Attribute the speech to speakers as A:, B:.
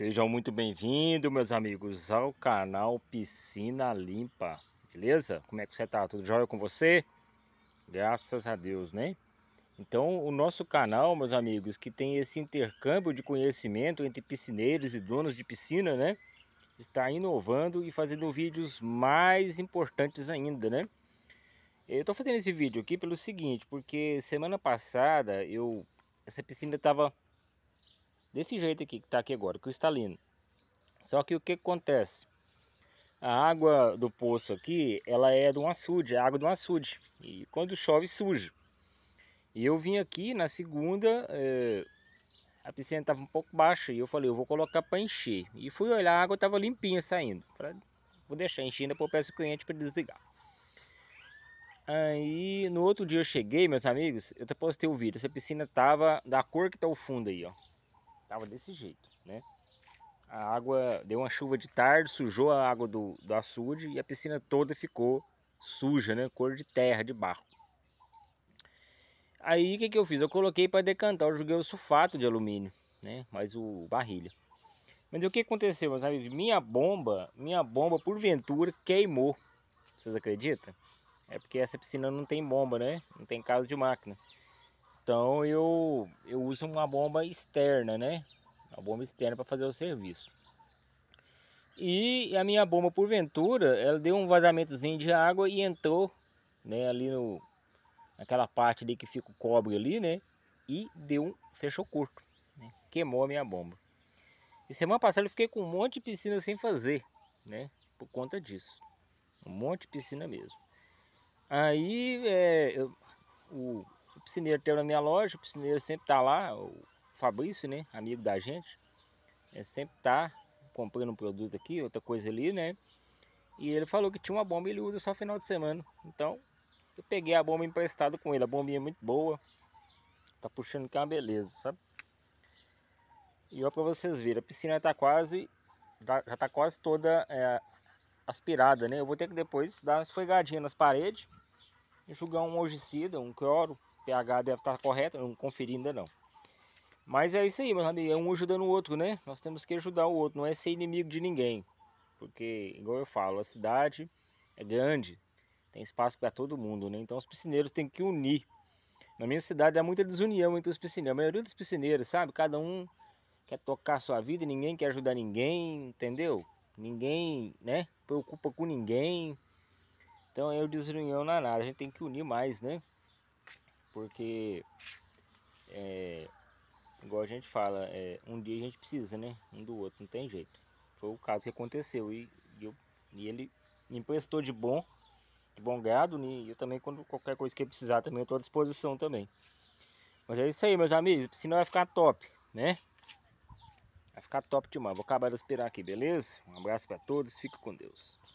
A: Sejam muito bem-vindos, meus amigos, ao canal Piscina Limpa, beleza? Como é que você tá? Tudo jóia com você? Graças a Deus, né? Então, o nosso canal, meus amigos, que tem esse intercâmbio de conhecimento entre piscineiros e donos de piscina, né? Está inovando e fazendo vídeos mais importantes ainda, né? Eu estou fazendo esse vídeo aqui pelo seguinte, porque semana passada eu essa piscina estava desse jeito aqui que está aqui agora, cristalino. Só que o que acontece? A água do poço aqui, ela é de um açude, é água de um açude. E quando chove, suja. E eu vim aqui na segunda, é, a piscina estava um pouco baixa e eu falei, eu vou colocar para encher. E fui olhar, a água estava limpinha saindo. Falei, vou deixar enchendo, depois peço o cliente para desligar. Aí no outro dia eu cheguei, meus amigos, eu até postei o vídeo. Essa piscina tava da cor que tá o fundo aí, ó. Tava desse jeito, né? A água deu uma chuva de tarde, sujou a água do, do açude e a piscina toda ficou suja, né? Cor de terra, de barro. Aí o que, que eu fiz? Eu coloquei para decantar, eu joguei o sulfato de alumínio, né? Mas o barrilho. Mas o que aconteceu, meus amigos? Minha bomba, minha bomba por ventura queimou. Vocês acreditam? É porque essa piscina não tem bomba, né? Não tem caso de máquina. Então eu, eu uso uma bomba externa, né? Uma bomba externa para fazer o serviço. E a minha bomba, porventura, ela deu um vazamentozinho de água e entrou né, ali no, naquela parte ali que fica o cobre ali, né? E deu um, fechou curto, né? queimou a minha bomba. E semana passada eu fiquei com um monte de piscina sem fazer, né? Por conta disso. Um monte de piscina mesmo. Aí é, eu, o, o piscineiro tem na minha loja, o piscineiro sempre tá lá, o Fabrício, né, amigo da gente, é, sempre tá comprando um produto aqui, outra coisa ali, né, e ele falou que tinha uma bomba e ele usa só final de semana, então eu peguei a bomba emprestada com ele, a bombinha é muito boa, tá puxando que é uma beleza, sabe? E olha para vocês verem, a piscina está quase, tá, já está quase toda é, aspirada, né? Eu vou ter que depois dar uma esfregadinha nas paredes jogar um algicida, um cloro, pH deve estar correto, não conferi ainda não. Mas é isso aí, meus amigos, é um ajudando o outro, né? Nós temos que ajudar o outro, não é ser inimigo de ninguém. Porque, igual eu falo, a cidade é grande, tem espaço para todo mundo, né? Então os piscineiros têm que unir. Na minha cidade há muita desunião entre os piscineiros, a maioria dos piscineiros, sabe? Cada um quer tocar a sua vida, ninguém quer ajudar ninguém, entendeu? Ninguém, né? Preocupa com ninguém, então eu desunião não é nada, a gente tem que unir mais, né? Porque, é, igual a gente fala, é, um dia a gente precisa, né? Um do outro, não tem jeito. Foi o caso que aconteceu e, e, eu, e ele me emprestou de bom, de bom grado, né? e eu também, quando qualquer coisa que precisar, também eu estou à disposição também. Mas é isso aí, meus amigos, senão vai ficar top, né? Vai ficar top demais. Vou acabar de esperar aqui, beleza? Um abraço para todos, fica com Deus.